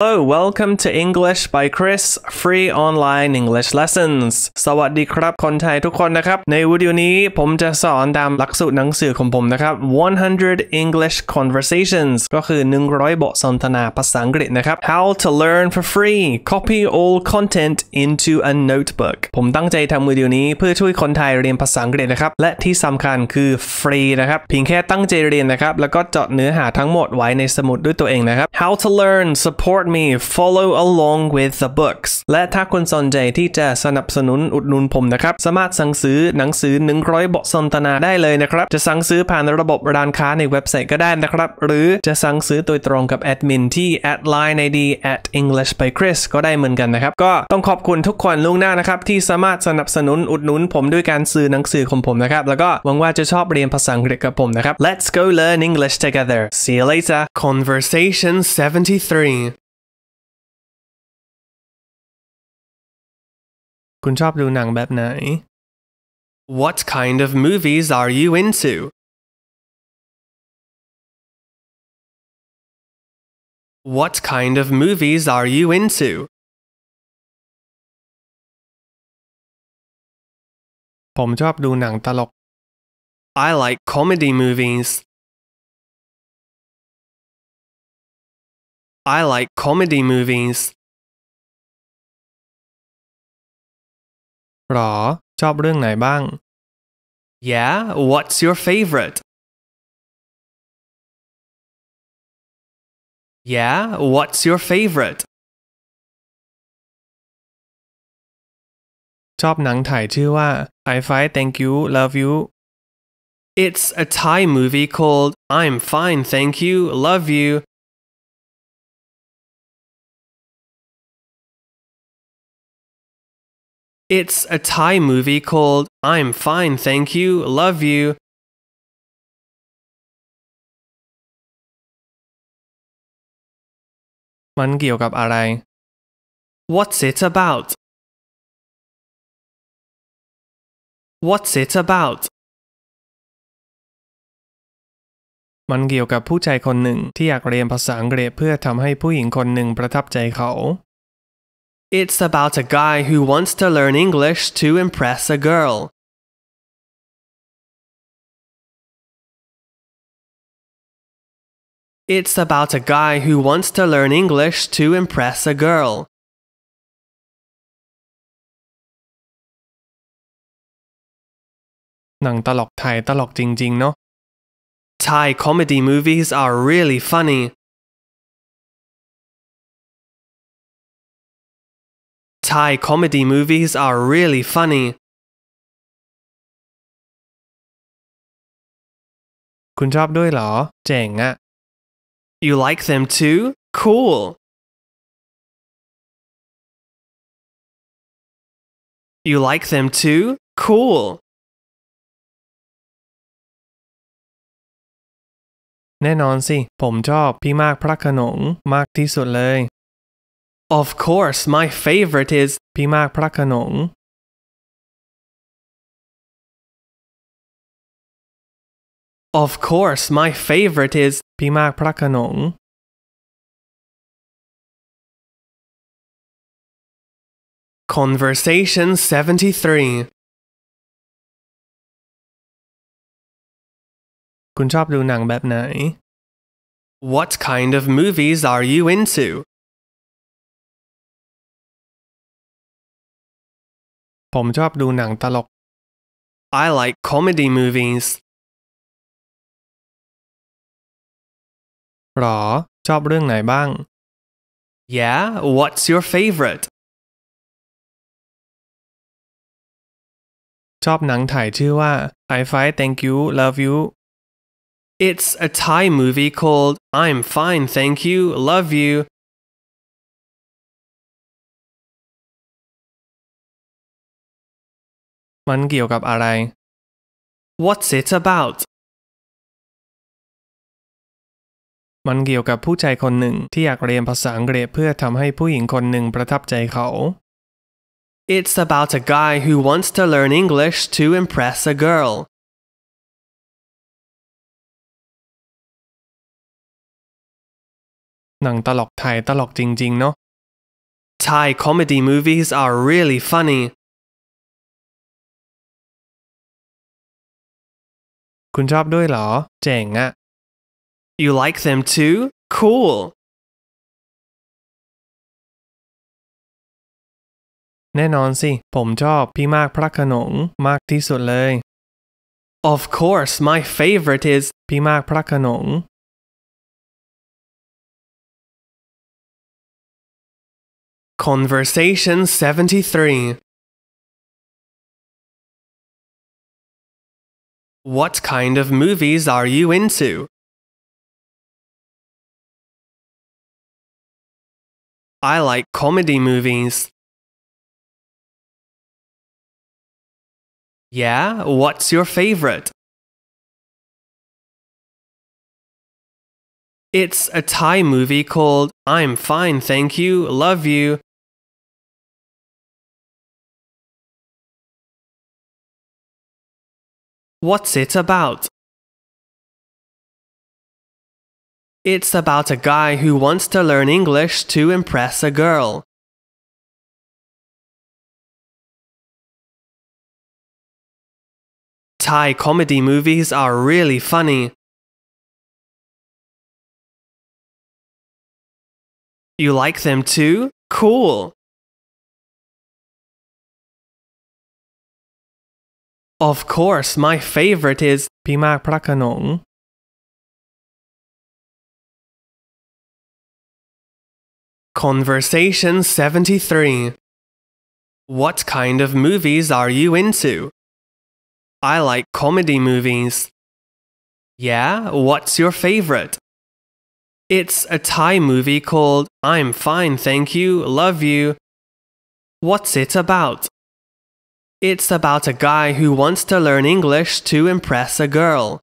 Hello, welcome to English by Chris free online English lessons สวัสดีครับคนไทยทุกคนนะครับ ในวิดีโอนี้ผมจะสอนตามหลักสูตรหนังสือของผมนะครับ 100 English conversations ก็คือ 100บทสนทนาภาษาอังกฤษนะครับ How to learn for free copy all content into a notebook ผมตั้งใจทำวิดีโอนี้เพื่อช่วยคนไทยเรียนภาษาอังกฤษนะครับ และที่สำคัญคือฟรีนะครับ เพียงแค่ตั้งใจเรียนนะครับ แล้วก็จดเนื้อหาทั้งหมดไว้ในสมุดด้วยตัวเองนะครับ How to learn support me follow along with the books และถ้าคนสนใจที่จะสนับสนุนอุดหนุนผมนะครับ สามารถสั่งซื้อหนังสือ 100บทสนทนาได้เลยนะครับ จะสั่งซื้อผ่านระบบร้านค้าในเว็บไซต์ก็ได้นะครับ หรือจะสั่งซื้อโดยตรงกับแอดมินที่ at line id at english by chris ก็ได้เหมือนกันนะครับ ก็ต้องขอบคุณทุกคนล่วงหน้านะครับที่สามารถสนับสนุนอุดหนุนผมด้วยการซื้อหนังสือของผมนะครับ แล้วก็หวังว่าจะชอบเรียนภาษาอังกฤษกับผมนะครับ let's go learn English together see you later conversation 73คุณชอบดูหนังแบบไหน What kind of movies are you into? What kind of movies are you into? ผมชอบดูหนังตลก I like comedy movies. I like comedy movies. หรอ ชอบเรื่องไหนบ้าง Yeah what's your favorite Yeah what's your favorite ชอบหนังไทยชื่อว่า I Fine Thank You Love You It's a Thai movie called I'm Fine Thank You Love You It's a Thai movie called I'm Fine, Thank You, Love You. มันเกี่ยวกับอะไร What's it about? What's it about? มันเกี่ยวกับผู้ชายคนหนึ่งที่อยากเรียนภาษาอังกฤษเพื่อทำให้ผู้หญิงคนหนึ่งประทับใจเขา It's about a guy who wants to learn English to impress a girl. It's about a guy who wants to learn English to impress a girl. Thai comedy movies are really funny. Thai comedy movies are really funny. คุณชอบด้วยเหรอ เจ๋งอะ You like them too? Cool. You like them too? Cool. แน่นอนสิ ผมชอบพี่มากพระขนงมากที่สุดเลย Of course, my favorite is Pima Prakanong. Of course, my favorite is Pima Prakanong. Conversation 73คุณชอบดูหนังแบบไหน What kind of movies are you into? ผมชอบดูหนังตลก I like comedy movies หรอ ชอบเรื่องไหนบ้าง Yeah what's your favorite ชอบหนังถ่ายชื่อว่า I Fight Thank You Love You It's a Thai movie called I'm Fine Thank You Love You มันเกี่ยวกับอะไร What's it about มันเกี่ยวกับผู้ชายคนหนึ่งที่อยากเรียนภาษาอังกฤษเพื่อทำให้ผู้หญิงคนหนึ่งประทับใจเขา It's about a guy who wants to learn English to impress a girl หนังตลกไทยตลกจริงๆเนาะ Thai comedy movies are really funny คุณชอบด้วยเหรอ เจ๋งอะ You like them too? Cool. แน่นอนสิ ผมชอบพี่มากพระขนงมากที่สุดเลย Of course, my favorite is พี่มากพระขนง Conversation 73 What kind of movies are you into? I like comedy movies. Yeah, what's your favorite? It's a Thai movie called I'm Fine Thank You, Love You, What's it about? It's about a guy who wants to learn English to impress a girl. Thai comedy movies are really funny. You like them too? Cool! Of course, my favorite is Pima Prakanong. Conversation 73 What kind of movies are you into? I like comedy movies. Yeah, what's your favorite? It's a Thai movie called I'm Fine Thank You, Love You. What's it about? It's about a guy who wants to learn English to impress a girl.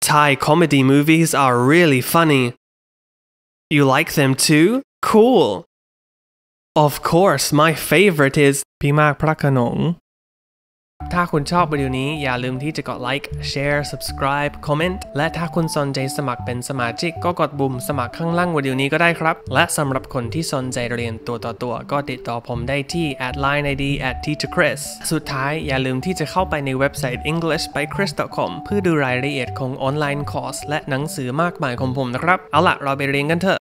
Thai comedy movies are really funny. You like them too? Cool! Of course, my favorite is Pimak Prakanong, ถ้าคุณชอบวิดีโอนี้อย่าลืมที่จะกดไลค์แชร์ subscribe comment และถ้าคุณสนใจสมัครเป็นสมาชิก ก็กดบุ่มสมัครข้างล่างวิดีโอนี้ก็ได้ครับ และสำหรับคนที่สนใจเรียนตัวต่อตัว ก็ติดต่อผมได้ที่ at line id at teacher chris สุดท้ายอย่าลืมที่จะเข้าไปในเว็บไซต์ english by chris com เพื่อดูรายละเอียดของออนไลน์คอร์สและหนังสือมากมายของผมนะครับ เอาล่ะเราไปเรียนกันเถอะ